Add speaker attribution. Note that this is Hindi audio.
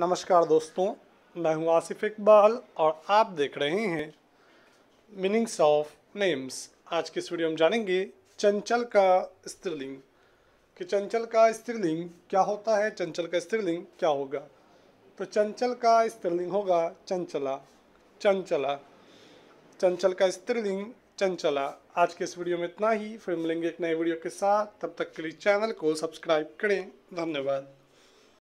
Speaker 1: नमस्कार दोस्तों मैं हूं आसिफ इकबाल और आप देख रहे हैं मीनिंग्स ऑफ नेम्स आज के इस वीडियो में जानेंगे चंचल का स्त्रीलिंग कि चंचल का स्त्रीलिंग क्या होता है चंचल का स्त्रीलिंग क्या होगा तो चंचल का स्त्रीलिंग होगा चंचला चंचला चंचल का स्त्रीलिंग चंचला आज के इस वीडियो में इतना ही फिर मिलेंगे एक नए वीडियो के साथ तब तक के लिए चैनल को सब्सक्राइब करें धन्यवाद